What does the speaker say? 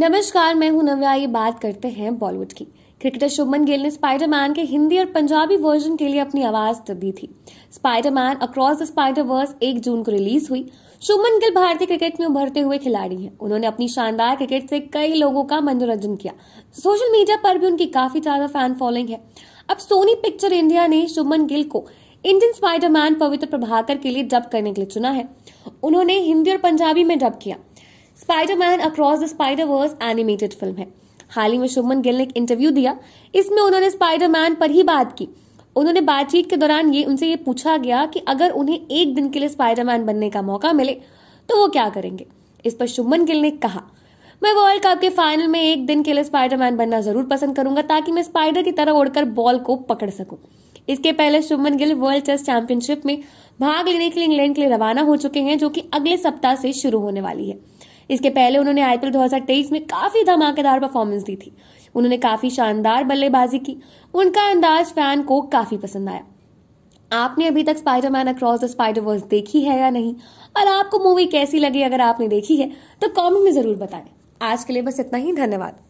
नमस्कार मैं हूं नव्या ये बात करते हैं बॉलीवुड की क्रिकेटर शुभमन गिल ने स्पाइडरमैन के हिंदी और पंजाबी वर्जन के लिए अपनी आवाज दी थी Spiderman across the Spiderverse एक जून को रिलीज हुई शुभमन गिल भारतीय क्रिकेट में उभरते हुए खिलाड़ी हैं उन्होंने अपनी शानदार क्रिकेट से कई लोगों का मनोरंजन किया सोशल मीडिया पर भी उनकी काफी ज्यादा फैन फॉलोइंग है अब सोनी पिक्चर इंडिया ने शुभमन गिल को इंडियन स्पाइडरमैन पवित्र प्रभाकर के लिए डब करने के लिए चुना है उन्होंने हिंदी और पंजाबी में डब किया Spiderman across the Spiderverse animated film है हाल ही में शुभमन गिल ने एक इंटरव्यू दिया इसमें उन्होंने स्पाइडरमैन पर ही बात की उन्होंने बातचीत के दौरान ये उनसे ये पूछा गया कि अगर उन्हें एक दिन के लिए स्पाइडरमैन बनने का मौका मिले तो वो क्या करेंगे इस पर शुभमन गिल ने कहा मैं वर्ल्ड कप के फाइनल में एक दिन के लिए स्पाइडरमैन बनना जरूर पसंद करूंगा ताकि मैं स्पाइडर की तरह उड़कर बॉल को पकड़ सकूं इसके पहले Shubman Gill world test championship में भाग लेने के लिए इंग्लैंड के लिए रवाना हो चुके हैं जो कि अगले सप्ताह से शुरू होने वाली है इसके पहले उन्होंने आईपीएल 2023 में काफी धमाकेदार परफॉर्मेंस दी थी उन्होंने काफी शानदार बल्लेबाजी की उनका अंदाज फैन को काफी पसंद आया आपने अभी तक Spiderman across the Spiderverse देखी है या नहीं और आपको मूवी कैसी लगी अगर आपने देखी है तो कॉमेंट में जरूर बताएं आज के लिए बस इतना ही धन्यवाद